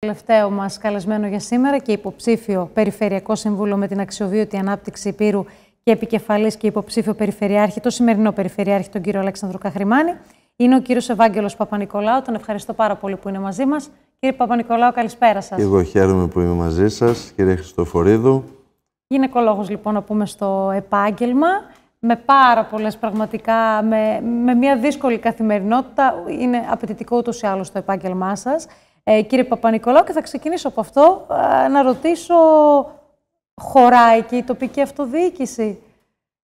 Τελευταίο μας καλεσμένο για σήμερα και υποψήφιο Περιφερειακό Σύμβουλο με την αξιοβίωτη ανάπτυξη Υπήρου και επικεφαλής και υποψήφιο Περιφερειάρχη, το σημερινό Περιφερειάρχη, τον κύριο Αλέξανδρο Καχρημάνη, είναι ο κύριος Ευάγγελος Παπα-Νικολάου. Τον ευχαριστώ πάρα πολύ που είναι μαζί μας. Κύριε Παπα-Νικολάου, καλησπέρα σας. Εγώ χαίρομαι που είμαι μαζί σας, κύριε Χριστοφορίδου. Γυναικολόγος λοιπόν να πούμε στο επάγγελμα με πάρα πολλές πραγματικά, με, με μια δύσκολη καθημερινότητα. Είναι απαιτητικό ούτως ή άλλως το επάγγελμά σας ε, κύριε Παπα-Νικολάου και θα ξεκινήσω από αυτό ε, να ρωτήσω χωράει και η τοπική αυτοδιοίκηση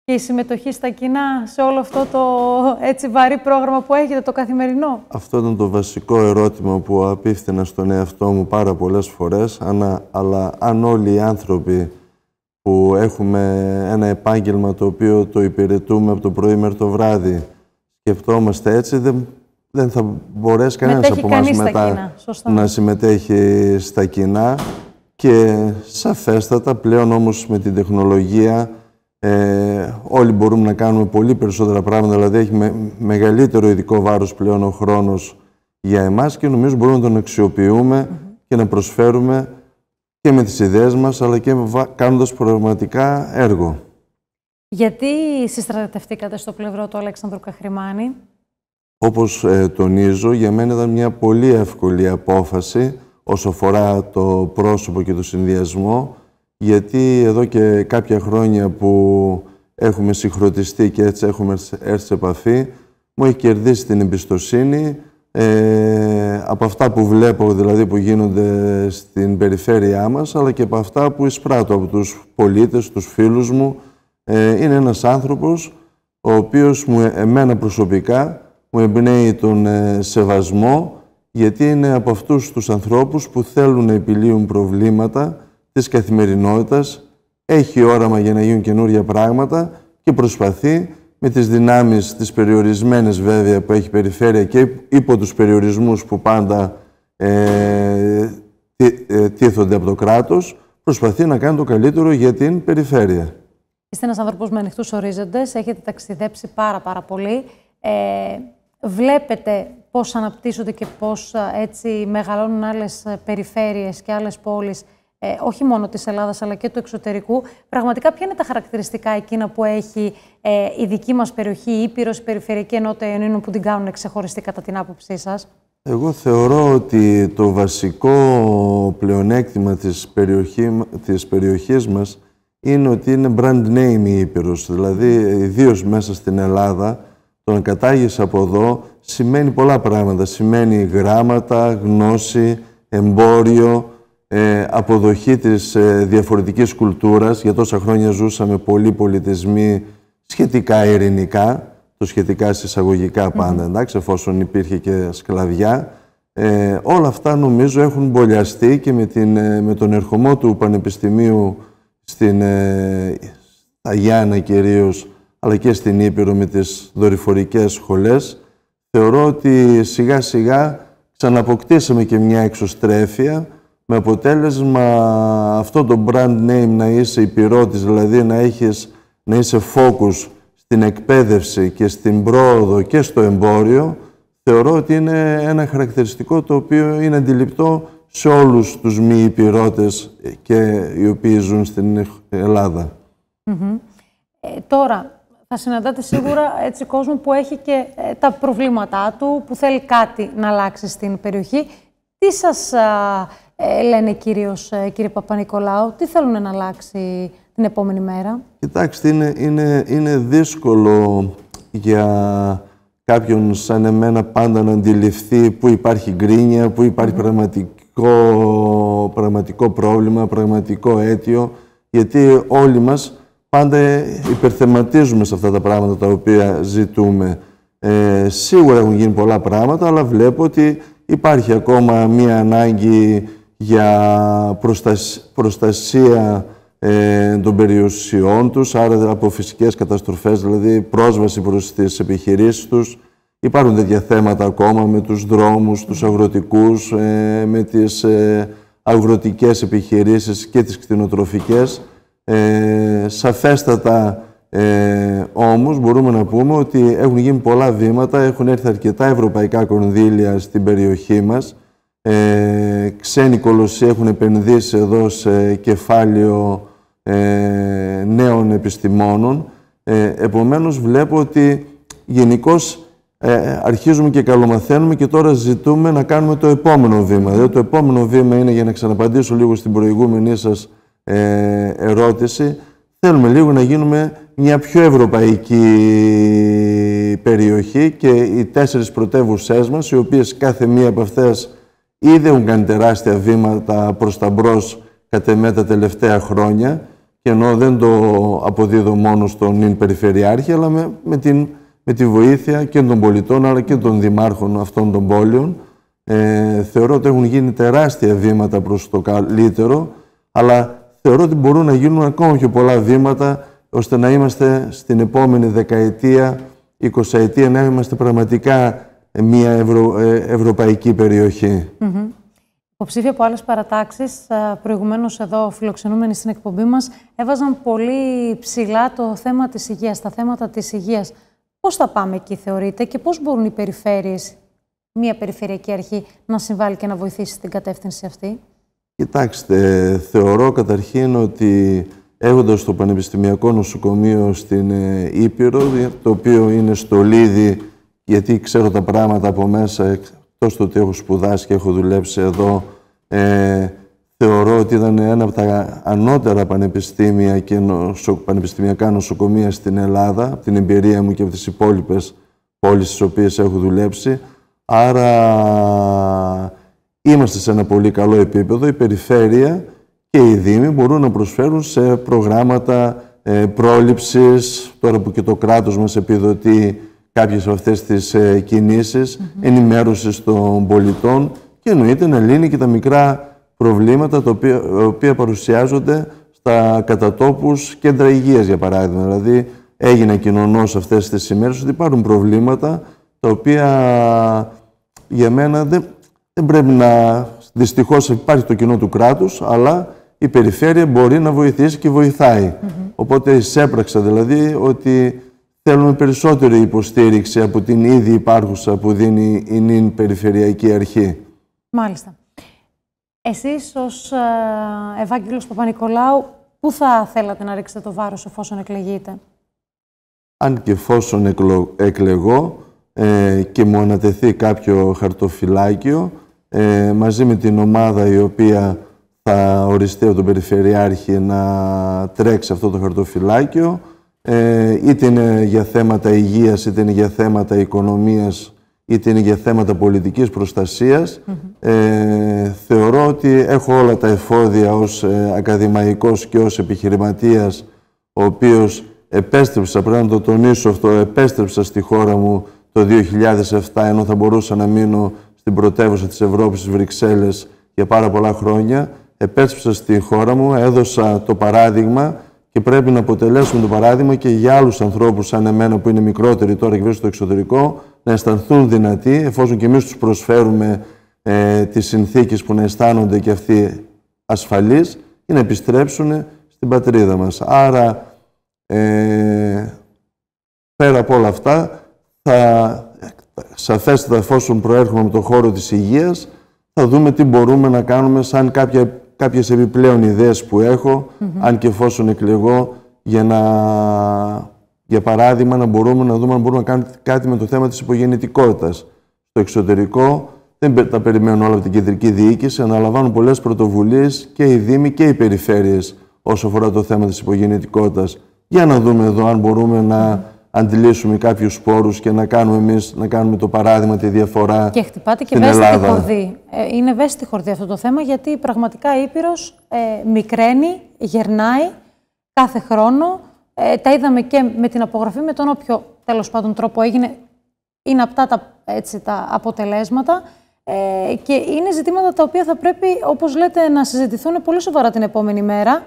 και η συμμετοχή στα κοινά σε όλο αυτό το έτσι βαρύ πρόγραμμα που έχετε το καθημερινό. Αυτό ήταν το βασικό ερώτημα που απίφθηνα στον εαυτό μου πάρα πολλές φορές αλλά, αλλά αν όλοι οι άνθρωποι που έχουμε ένα επάγγελμα το οποίο το υπηρετούμε από το πρωί μέχρι το βράδυ σκεφτόμαστε έτσι δεν δεν θα μπορέσει κανένας από εμά μετά να συμμετέχει στα κοινά. Και σαφέστατα πλέον όμως με την τεχνολογία ε, όλοι μπορούμε να κάνουμε πολύ περισσότερα πράγματα, δηλαδή έχει μεγαλύτερο ειδικό βάρος πλέον ο χρόνος για εμάς και νομίζω μπορούμε να τον αξιοποιούμε και να προσφέρουμε και με τις ιδέες μας, αλλά και κάνοντας πραγματικά έργο. Γιατί συστρατευτήκατε στο πλευρό του Αλέξανδρου Καχρημάνη, όπως ε, τονίζω, για μένα ήταν μια πολύ εύκολη απόφαση όσο αφορά το πρόσωπο και το συνδυασμό, γιατί εδώ και κάποια χρόνια που έχουμε συγχρονιστεί και έτσι έχουμε έρθει σε επαφή, μου έχει κερδίσει την εμπιστοσύνη. Ε, από αυτά που βλέπω δηλαδή που γίνονται στην περιφέρειά μας, αλλά και από αυτά που εισπράττω από τους πολίτες, τους φίλους μου. Ε, είναι ένας άνθρωπος ο οποίος μου, εμένα προσωπικά μου εμπνέει τον ε, σεβασμό, γιατί είναι από αυτούς τους ανθρώπους που θέλουν να επιλύουν προβλήματα της καθημερινότητας, έχει όραμα για να γίνουν καινούργια πράγματα και προσπαθεί με τις δυνάμεις της περιορισμένες βέβαια που έχει η περιφέρεια και υπό τους περιορισμούς που πάντα ε, ε, τίθονται από το κράτος, προσπαθεί να κάνει το καλύτερο για την περιφέρεια. Είστε ένας άνθρωπος με ανοιχτούς ορίζοντες, έχετε ταξιδέψει πάρα πάρα πολύ. Ε, βλέπετε πώς αναπτύσσονται και πώς έτσι μεγαλώνουν άλλες ε, περιφέρειες και άλλες πόλεις, ε, όχι μόνο της Ελλάδας αλλά και του εξωτερικού. Πραγματικά ποια είναι τα χαρακτηριστικά εκείνα που έχει ε, η δική μας περιοχή, η Ήπειρος, η Περιφερειακή Ενότητα Ιωνίνων που την κάνουν ξεχωριστή κατά την άποψή σας. Εγώ θεωρώ ότι το βασικό πλεονέκτημα της, περιοχή, της περιοχής μας είναι ότι είναι brand name η Ήπειρος, δηλαδή ιδίως μέσα στην Ελλάδα το να κατάγεις από εδώ σημαίνει πολλά πράγματα. Σημαίνει γράμματα, γνώση, εμπόριο, ε, αποδοχή της ε, διαφορετικής κουλτούρας. Για τόσα χρόνια ζούσαμε πολλοί πολιτισμοί σχετικά ειρηνικά, το σχετικά συσσαγωγικά εντάξει, εφόσον υπήρχε και σκλαβιά. Ε, όλα αυτά νομίζω έχουν μπολιαστεί και με, την, ε, με τον ερχομό του Πανεπιστημίου στην, ε, κυρίω. κυρίως αλλά και στην Ήπειρο με τις δορυφορικές σχολές, θεωρώ ότι σιγά σιγά ξαναποκτήσαμε και μια εξωστρέφεια με αποτέλεσμα αυτό το brand name να είσαι υπηρώτης, δηλαδή να, έχεις, να είσαι focus στην εκπαίδευση και στην πρόοδο και στο εμπόριο, θεωρώ ότι είναι ένα χαρακτηριστικό το οποίο είναι αντιληπτό σε όλους τους μη υπηρώτες και οι οποίοι ζουν στην Ελλάδα. ε, τώρα, θα συναντάτε σίγουρα έτσι κόσμο που έχει και ε, τα προβλήματά του, που θέλει κάτι να αλλάξει στην περιοχή. Τι σας ε, λένε κυρίως, ε, κύριε Παπα-Νικολάου, τι θέλουν να αλλάξει την επόμενη μέρα. Κοιτάξτε, είναι, είναι, είναι δύσκολο για κάποιον σαν εμένα πάντα να αντιληφθεί που υπάρχει γκρίνια, που υπάρχει πραγματικό, πραγματικό πρόβλημα, πραγματικό αίτιο, γιατί όλοι μας πάντα υπερθεματίζουμε σε αυτά τα πράγματα τα οποία ζητούμε. Ε, σίγουρα έχουν γίνει πολλά πράγματα, αλλά βλέπω ότι υπάρχει ακόμα μία ανάγκη για προστασία, προστασία ε, των περιουσιών τους, άρα από φυσικές καταστροφές, δηλαδή πρόσβαση προς τις επιχειρήσεις τους. Υπάρχουν τέτοια θέματα ακόμα με τους δρόμους, τους αγροτικούς, ε, με τις ε, αγροτικές επιχειρήσεις και τις κτηνοτροφικές. Ε, σαφέστατα ε, όμως μπορούμε να πούμε ότι έχουν γίνει πολλά βήματα, έχουν έρθει αρκετά ευρωπαϊκά κονδύλια στην περιοχή μας. Ε, ξένοι κολοσσοί έχουν επενδύσει εδώ σε κεφάλαιο ε, νέων επιστημόνων. Ε, επομένως βλέπω ότι γενικώς ε, αρχίζουμε και καλομαθαίνουμε και τώρα ζητούμε να κάνουμε το επόμενο βήμα. Δηλαδή το επόμενο βήμα είναι για να ξαναπαντήσω λίγο στην προηγούμενη σας ε, ερώτηση. Θέλουμε λίγο να γίνουμε μια πιο ευρωπαϊκή περιοχή και οι τέσσερις πρωτεύουσές μας, οι οποίες κάθε μία από αυτές ήδη έχουν κάνει τεράστια βήματα προς τα μπρος κατά με τα τελευταία χρόνια και ενώ δεν το αποδίδω μόνο στον νυν περιφερειάρχη, αλλά με, την, με τη βοήθεια και των πολιτών, αλλά και των δημάρχων αυτών των πόλεων, ε, θεωρώ ότι έχουν γίνει τεράστια βήματα προς το καλύτερο, αλλά θεωρώ ότι μπορούν να γίνουν ακόμα πιο πολλά βήματα ώστε να είμαστε στην επόμενη δεκαετία, 20 ετία, να είμαστε πραγματικά μια ε, ευρωπαϊκή περιοχή. Mm-hmm. Υποψήφια από άλλες παρατάξεις, ε, προηγουμένως εδώ φιλοξενούμενοι στην εκπομπή μας, έβαζαν πολύ ψηλά το θέμα της υγείας, τα θέματα της υγείας. Πώς θα πάμε εκεί, θεωρείτε, και πώς μπορούν οι περιφέρειες, μια περιφερειακή αρχή, να συμβάλλει και να βοηθήσει στην κατεύθυνση αυτή. Κοιτάξτε, θεωρώ καταρχήν ότι έχοντας το Πανεπιστημιακό Νοσοκομείο στην ε, Ήπειρο, ε, το οποίο είναι στο Λίδι, γιατί ξέρω τα πράγματα από μέσα, ε, εκτός το ότι έχω σπουδάσει και έχω δουλέψει εδώ, ε, θεωρώ ότι ήταν ένα από τα ανώτερα πανεπιστήμια και νοσο, πανεπιστημιακά νοσοκομεία στην Ελλάδα, από την εμπειρία μου και από τις υπόλοιπες πόλεις στις οποίες έχω δουλέψει. Άρα Είμαστε σε ένα πολύ καλό επίπεδο. Η περιφέρεια και οι Δήμοι μπορούν να προσφέρουν σε προγράμματα ε, πρόληψης, τώρα που και το κράτος μας επιδοτεί κάποιες από αυτές τις ε, κινήσεις, ενημέρωσης των πολιτών και εννοείται να λύνει και τα μικρά προβλήματα τα οποία, ε, οποία παρουσιάζονται στα κατατόπους κέντρα υγείας, για παράδειγμα. Δηλαδή, έγινε κοινωνός αυτές τις ημέρες ότι υπάρχουν προβλήματα τα οποία για μένα δεν, δεν πρέπει να. Δυστυχώς υπάρχει το κοινό του κράτους, αλλά η περιφέρεια μπορεί να βοηθήσει και βοηθαει Οπότε Mm-hmm. Οπότε δηλαδή ότι θέλουμε περισσότερη υποστήριξη από την ήδη υπάρχουσα που δίνει η νυν περιφερειακή αρχή. Μάλιστα. Εσείς ως ε, Ευάγγελος Παπα-Νικολάου, πού θα θέλατε να ρίξετε το βάρος εφόσον εκλεγείτε. Αν και εφόσον εκλεγώ ε, και μου ανατεθεί κάποιο χαρτοφυλάκιο, ε, μαζί με την ομάδα η οποία θα οριστεί από τον Περιφερειάρχη να τρέξει αυτό το χαρτοφυλάκιο, ε, είτε είναι για θέματα υγείας, είτε είναι για θέματα οικονομίας, είτε είναι για θέματα πολιτικής Ε, θεωρώ ότι έχω όλα τα εφόδια ως ε, ακαδημαϊκός και ως επιχειρηματίας, ο οποίος επέστρεψα, πρέπει να το τονίσω αυτό, επέστρεψα στη χώρα μου το 2007, ενώ θα μπορούσα να μείνω στην πρωτεύουσα της Ευρώπης, στις Βρυξέλλες, για πάρα πολλά χρόνια. Επέστρεψα στη χώρα μου, έδωσα το παράδειγμα και πρέπει να αποτελέσουμε το παράδειγμα και για άλλους ανθρώπους σαν εμένα που είναι μικρότεροι τώρα και βρίσκονται στο εξωτερικό να αισθανθούν δυνατοί, εφόσον και εμείς τους προσφέρουμε ε, τις συνθήκες που να αισθάνονται και αυτοί ασφαλείς ή να επιστρέψουν στην πατρίδα μας. Άρα, ε, πέρα από όλα αυτά, θα σαφέστατα εφόσον προέρχομαι από το χώρο της υγείας, θα δούμε τι μπορούμε να κάνουμε σαν κάποια, κάποιες επιπλέον ιδέες που έχω, αν και εφόσον εκλεγώ, για να... Για παράδειγμα, να μπορούμε να δούμε αν μπορούμε να κάνουμε κάτι με το θέμα της υπογεννητικότητας. Στο εξωτερικό δεν τα περιμένουν όλα από την κεντρική διοίκηση, αναλαμβάνουν πολλές πρωτοβουλίες και οι Δήμοι και οι περιφέρειες όσο αφορά το θέμα της υπογεννητικότητας. Για να δούμε εδώ αν μπορούμε να αντιλήσουμε κάποιους σπόρους και να κάνουμε εμείς να κάνουμε το παράδειγμα, τη διαφορά. Και χτυπάτε και τη χορδή. Ε, είναι βέστη χορδή αυτό το θέμα, γιατί πραγματικά η Ήπειρος ε, μικραίνει, γερνάει κάθε χρόνο. Ε, τα είδαμε και με την απογραφή, με τον όποιο τέλος πάντων τρόπο έγινε. Είναι αυτά τα, έτσι, τα αποτελέσματα. Ε, και είναι ζητήματα τα οποία θα πρέπει, όπως λέτε, να συζητηθούν πολύ σοβαρά την επόμενη μέρα.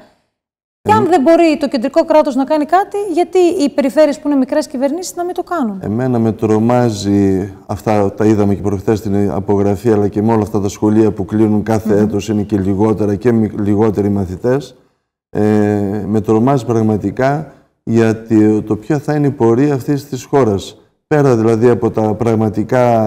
Και αν δεν μπορεί το κεντρικό κράτος να κάνει κάτι, γιατί οι περιφέρειες που είναι μικρές κυβερνήσεις να μην το κάνουν. Εμένα με τρομάζει αυτά τα είδαμε και προχθές στην απογραφή, αλλά και με όλα αυτά τα σχολεία που κλείνουν κάθε mm -hmm. έτος, είναι και λιγότερα και λιγότεροι μαθητές. Ε, με τρομάζει πραγματικά γιατί το ποια θα είναι η πορεία αυτής της χώρας. Πέρα δηλαδή από τα πραγματικά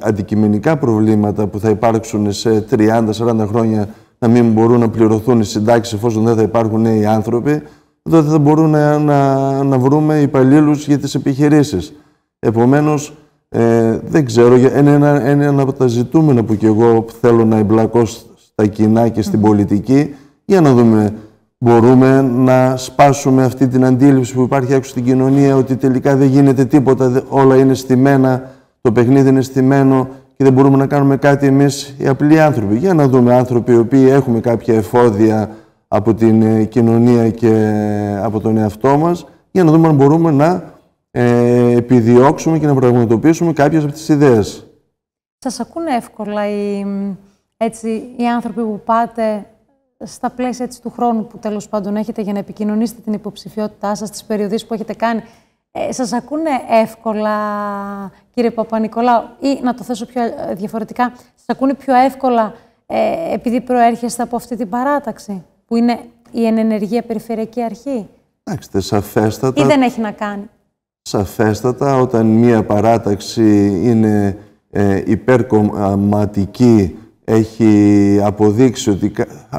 αντικειμενικά προβλήματα που θα υπάρξουν σε 30-40 χρόνια να μην μπορούν να πληρωθούν οι συντάξεις εφόσον δεν θα υπάρχουν νέοι άνθρωποι, τότε θα μπορούν να, να, βρούμε υπαλλήλους για τις επιχειρήσεις. Επομένως, ε, δεν ξέρω, είναι ένα, είναι ένα από τα ζητούμενα που κι εγώ θέλω να εμπλακώ στα κοινά και στην πολιτική, για να δούμε μπορούμε να σπάσουμε αυτή την αντίληψη που υπάρχει έξω στην κοινωνία ότι τελικά δεν γίνεται τίποτα, όλα είναι στημένα, το παιχνίδι είναι στημένο και δεν μπορούμε να κάνουμε κάτι εμείς οι απλοί άνθρωποι. Για να δούμε άνθρωποι οι οποίοι έχουμε κάποια εφόδια από την ε, κοινωνία και ε, από τον εαυτό μας, για να δούμε αν μπορούμε να ε, επιδιώξουμε και να πραγματοποιήσουμε κάποιες από τις ιδέες. Σας ακούνε εύκολα οι, έτσι, οι άνθρωποι που πάτε στα πλαίσια έτσι, του χρόνου που τέλος πάντων έχετε για να επικοινωνήσετε την υποψηφιότητά σας, τις περιοδίες που έχετε κάνει, ε, σας ακούνε εύκολα, κύριε Παπα-Νικολάου, ή να το θέσω πιο ε, διαφορετικά, σας ακούνε πιο εύκολα ε, επειδή προέρχεστε από αυτή την παράταξη, που είναι η Ενεργεία περιφερειακή αρχή. Κοιτάξτε, σαφέστατα... Ή δεν έχει να κάνει. Σαφέστατα, όταν μία παράταξη είναι ε, υπερκομματική, έχει αποδείξει ότι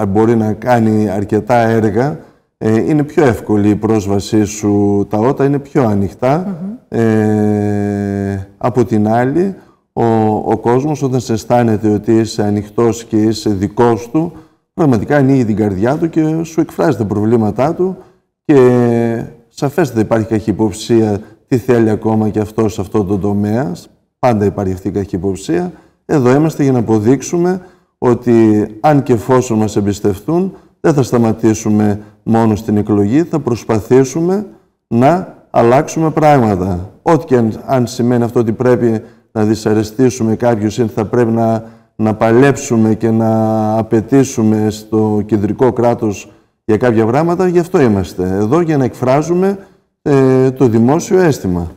μπορεί να κάνει αρκετά έργα, ε, είναι πιο εύκολη η πρόσβασή σου, τα ότα είναι πιο ανοιχτα ε, από την άλλη, ο, ο κόσμος όταν σε αισθάνεται ότι είσαι ανοιχτός και είσαι δικός του, πραγματικά ανοίγει την καρδιά του και σου εκφράζει τα προβλήματά του και σαφέστατα υπάρχει καχυποψία τι θέλει ακόμα και αυτός σε αυτό το τομέα. Πάντα υπάρχει αυτή η καχυποψία. Εδώ είμαστε για να αποδείξουμε ότι αν και εφόσον μας εμπιστευτούν, δεν θα σταματήσουμε μόνο στην εκλογή, θα προσπαθήσουμε να αλλάξουμε πράγματα. Ό,τι και αν, σημαίνει αυτό ότι πρέπει να δυσαρεστήσουμε κάποιους ή θα πρέπει να, να παλέψουμε και να απαιτήσουμε στο κεντρικό κράτος για κάποια πράγματα, γι' αυτό είμαστε εδώ για να εκφράζουμε ε, το δημόσιο αίσθημα.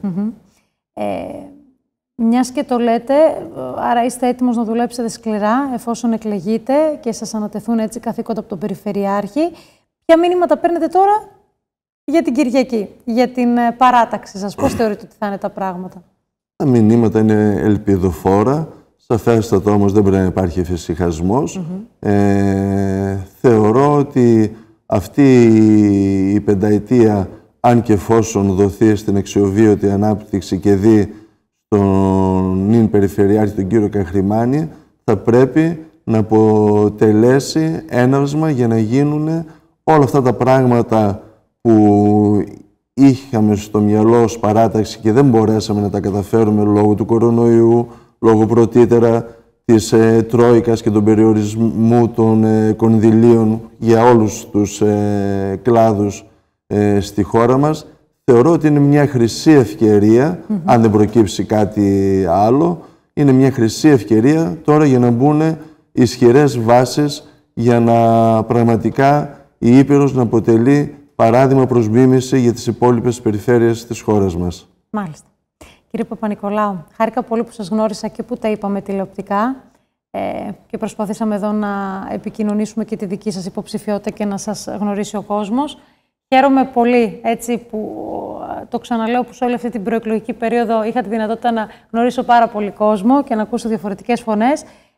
Μιας και το λέτε, άρα είστε έτοιμος να δουλέψετε σκληρά εφόσον εκλεγείτε και σας ανατεθούν έτσι καθήκοντα από τον Περιφερειάρχη. Ποια μήνυματα παίρνετε τώρα για την Κυριακή, για την ε, παράταξη σας, Πώς θεωρείτε ότι θα είναι τα πράγματα. Τα μηνύματα είναι ελπιδοφόρα, σαφέστατα όμως δεν πρέπει να υπάρχει εφησυχασμός. ε, θεωρώ ότι αυτή η πενταετία, αν και εφόσον δοθεί στην αξιοβίωτη ανάπτυξη και δει τον νυν Περιφερειάρχη, τον κύριο Καχρημάνη, θα πρέπει να αποτελέσει έναυσμα για να γίνουν όλα αυτά τα πράγματα που είχαμε στο μυαλό ως παράταξη και δεν μπορέσαμε να τα καταφέρουμε λόγω του κορονοϊού, λόγω πρωτήτερα της ε, Τρόικας και των περιορισμού των κονδυλίων για όλους τους ε, κλάδους ε, στη χώρα μας θεωρώ ότι είναι μια χρυσή ευκαιρία, αν δεν προκύψει κάτι άλλο, είναι μια χρυσή ευκαιρία τώρα για να μπουν ισχυρές βάσεις για να πραγματικά η Ήπειρος να αποτελεί παράδειγμα προς μίμηση για τις υπόλοιπες περιφέρειες της χώρας μας. Μάλιστα. Κύριε Παπα-Νικολάου, χάρηκα πολύ που σας γνώρισα και που τα είπαμε τηλεοπτικά ε, και προσπαθήσαμε εδώ να επικοινωνήσουμε και τη δική σας υποψηφιότητα και να σας γνωρίσει ο κόσμος. Χαίρομαι πολύ έτσι που ε, το ξαναλέω που σε όλη αυτή την προεκλογική περίοδο είχα τη δυνατότητα να γνωρίσω πάρα πολύ κόσμο και να ακούσω διαφορετικές φωνές.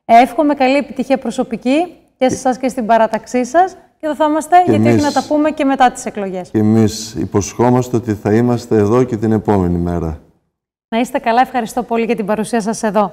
Ε, εύχομαι καλή επιτυχία προσωπική και σε εσά και στην παράταξή σας. Και εδώ θα είμαστε, γιατί έχει να τα πούμε και μετά τις εκλογές. Και εμείς υποσχόμαστε ότι θα είμαστε εδώ και την επόμενη μέρα. Να είστε καλά. Ευχαριστώ πολύ για την παρουσία σας εδώ.